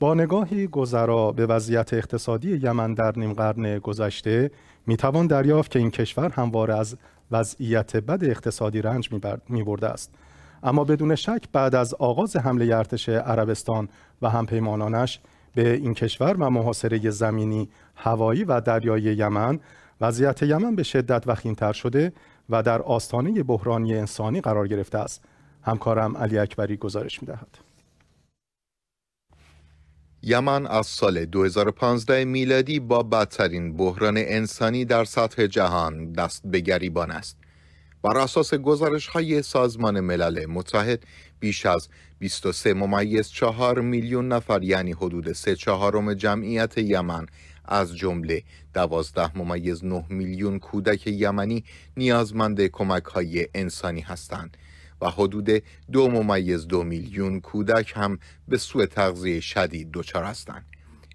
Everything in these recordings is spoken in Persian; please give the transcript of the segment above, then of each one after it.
با نگاهی گذرا به وضعیت اقتصادی یمن در نیم قرن گذشته می توان دریافت که این کشور همواره از وضعیت بد اقتصادی رنج برده است اما بدون شک بعد از آغاز حمله ارتش عربستان و همپیمانانش به این کشور و محاصره زمینی، هوایی و دریایی یمن وضعیت یمن به شدت وخیمتر شده و در آستانه بحرانی انسانی قرار گرفته است. همکارم علی اکبری گزارش دهد یمن از سال 2015 میلادی با بدترین بحران انسانی در سطح جهان دست به گریبان است. بر اساس گزارش های سازمان ملل متحد بیش از 23 ممیز 4 میلیون نفر یعنی حدود 3 چهارم جمعیت یمن از جمله 12 ممیز 9 میلیون کودک یمنی نیازمند کمک های انسانی هستند. و حدود دو ممیز دو میلیون کودک هم به سوء تغذیه شدید دچار هستند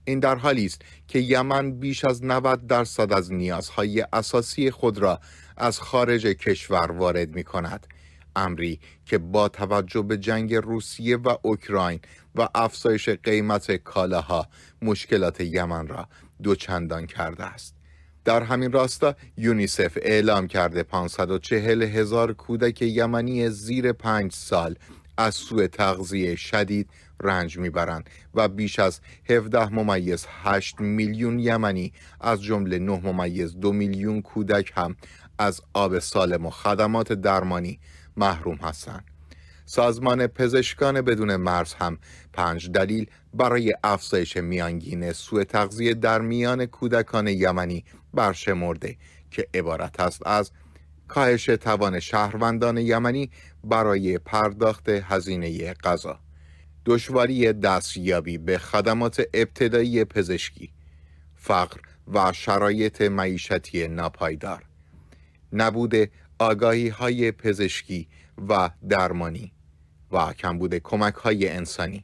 این در حالی است که یمن بیش از 90 درصد از نیازهای اساسی خود را از خارج کشور وارد می کند. امری که با توجه به جنگ روسیه و اوکراین و افزایش قیمت کالاها مشکلات یمن را دوچندان کرده است. در همین راستا یونیسف اعلام کرده 540 هزار کودک یمنی زیر پنج سال از سوء تغذیه شدید رنج میبرند و بیش از 17 ممیز 8 میلیون یمنی از جمله 9 ممیز 2 میلیون کودک هم از آب سالم و خدمات درمانی محروم هستند. سازمان پزشکان بدون مرز هم پنج دلیل برای افزایش میانگین سوء تغذیه در میان کودکان یمنی برشمرده که عبارت است از کاهش توان شهروندان یمنی برای پرداخت هزینه غذا دشواری دستیابی به خدمات ابتدایی پزشکی فقر و شرایط معیشتی ناپایدار نبود آگاهی های پزشکی و درمانی و کمبود کمک های انسانی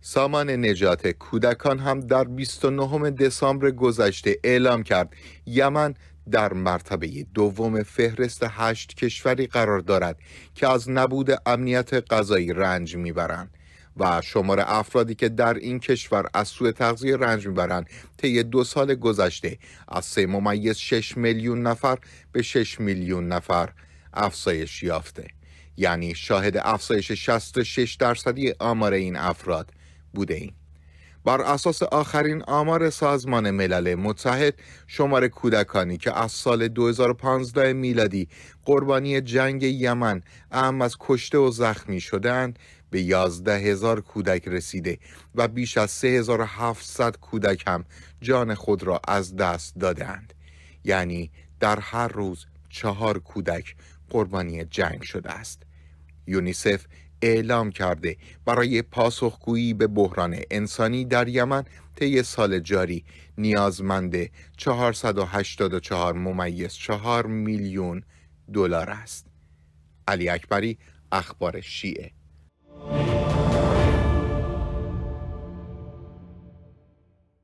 سامان نجات کودکان هم در 29 دسامبر گذشته اعلام کرد یمن در مرتبه دوم فهرست هشت کشوری قرار دارد که از نبود امنیت غذایی رنج میبرند و شمار افرادی که در این کشور از سوء تغذیه رنج میبرند طی دو سال گذشته از سه ممیز 6 میلیون نفر به 6 میلیون نفر افزایش یافته یعنی شاهد افزایش 66 درصدی آمار این افراد بوده ایم. بر اساس آخرین آمار سازمان ملل متحد شمار کودکانی که از سال 2015 میلادی قربانی جنگ یمن اهم از کشته و زخمی شدند به 11 هزار کودک رسیده و بیش از 3700 کودک هم جان خود را از دست دادند یعنی در هر روز چهار کودک قربانی جنگ شده است یونیسف اعلام کرده برای پاسخگویی به بحران انسانی در یمن طی سال جاری نیازمند 484 ممیز 4 میلیون دلار است. علی اکبری اخبار شیعه